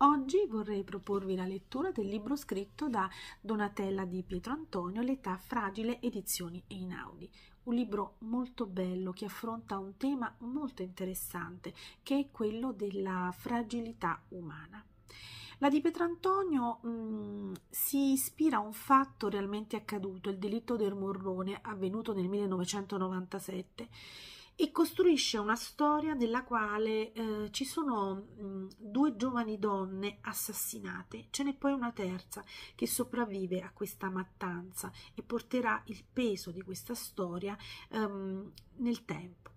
Oggi vorrei proporvi la lettura del libro scritto da Donatella di Pietro Antonio, L'età fragile, edizioni Einaudi. Un libro molto bello che affronta un tema molto interessante, che è quello della fragilità umana. La di Petrantonio mh, mm, si ispira a un fatto realmente accaduto, il delitto del Morrone, avvenuto nel 1997 e costruisce una storia nella quale eh, ci sono mh, mm, due giovani donne assassinate, ce n'è poi una terza che sopravvive a questa mattanza e porterà il peso di questa storia ehm, nel tempo.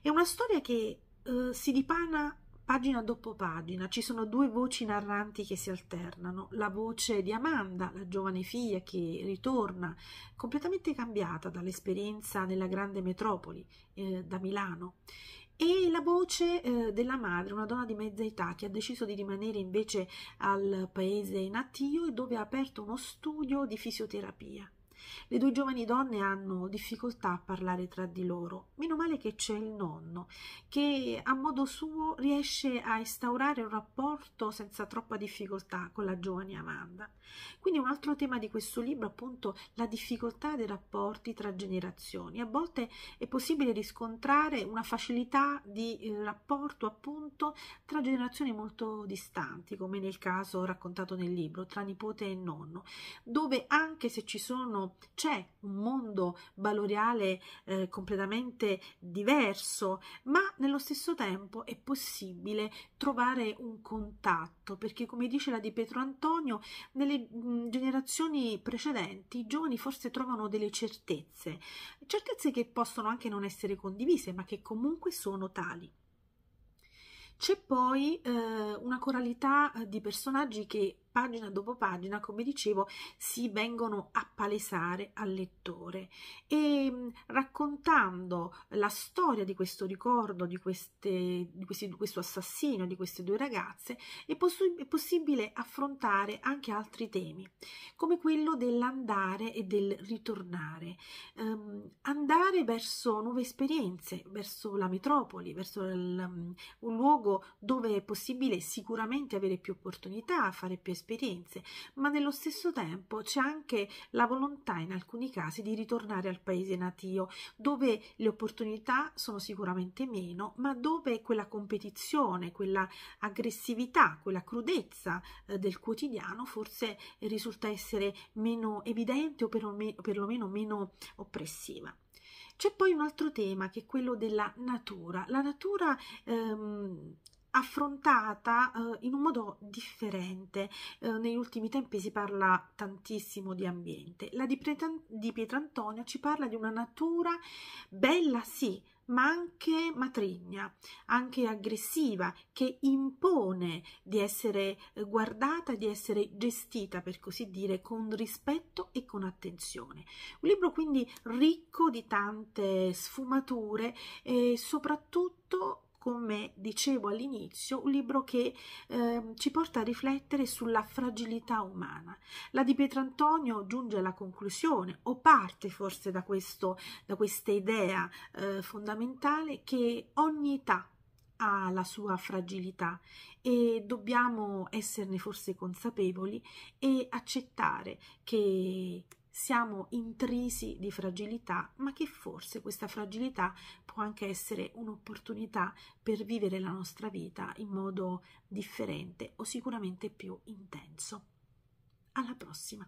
È una storia che eh, si dipana Pagina dopo pagina ci sono due voci narranti che si alternano, la voce di Amanda, la giovane figlia che ritorna, completamente cambiata dall'esperienza nella grande metropoli, eh, da Milano, e la voce eh, della madre, una donna di mezza età che ha deciso di rimanere invece al paese natio e dove ha aperto uno studio di fisioterapia. Le due giovani donne hanno difficoltà a parlare tra di loro. Meno male che c'è il nonno, che a modo suo riesce a instaurare un rapporto senza troppa difficoltà con la giovane Amanda. Quindi un altro tema di questo libro, è appunto, la difficoltà dei rapporti tra generazioni. A volte è possibile riscontrare una facilità di eh, rapporto, appunto, tra generazioni molto distanti, come nel caso raccontato nel libro, tra nipote e nonno, dove anche se ci sono c'è un mondo valoriale eh, completamente diverso, ma nello stesso tempo è possibile trovare un contatto, perché come dice la di Pietro Antonio, nelle mh, mm, generazioni precedenti i giovani forse trovano delle certezze, certezze che possono anche non essere condivise, ma che comunque sono tali. C'è poi eh, una coralità eh, di personaggi che pagina dopo pagina, come dicevo, si vengono a palesare al lettore e mm, raccontando la storia di questo ricordo, di, queste, di, questi, di questo assassino, di queste due ragazze, è, poss- è possibile affrontare anche altri temi, come quello dell'andare e del ritornare, um, andare verso nuove esperienze, verso la metropoli, verso il, um, un luogo dove è possibile sicuramente avere più opportunità, fare più esperienze, ma nello stesso tempo c'è anche la volontà in alcuni casi di ritornare al paese natio, dove le opportunità sono sicuramente meno, ma dove quella competizione, quella aggressività, quella crudezza eh, del quotidiano forse risulta essere meno evidente o perlomeno meno oppressiva. C'è poi un altro tema che è quello della natura. La natura ehm, affrontata eh, in un modo differente. Eh, negli ultimi tempi si parla tantissimo di ambiente. La di, Pretan- di Pietrantonio ci parla di una natura bella, sì, ma anche matrigna, anche aggressiva, che impone di essere eh, guardata, di essere gestita, per così dire, con rispetto e con attenzione. Un libro quindi ricco di tante sfumature e eh, soprattutto come dicevo all'inizio, un libro che eh, ci porta a riflettere sulla fragilità umana. La di Pietro Antonio giunge alla conclusione, o parte forse da, questo, da questa idea eh, fondamentale, che ogni età ha la sua fragilità e dobbiamo esserne forse consapevoli e accettare che siamo intrisi di fragilità, ma che forse questa fragilità può anche essere un'opportunità per vivere la nostra vita in modo differente o sicuramente più intenso. Alla prossima!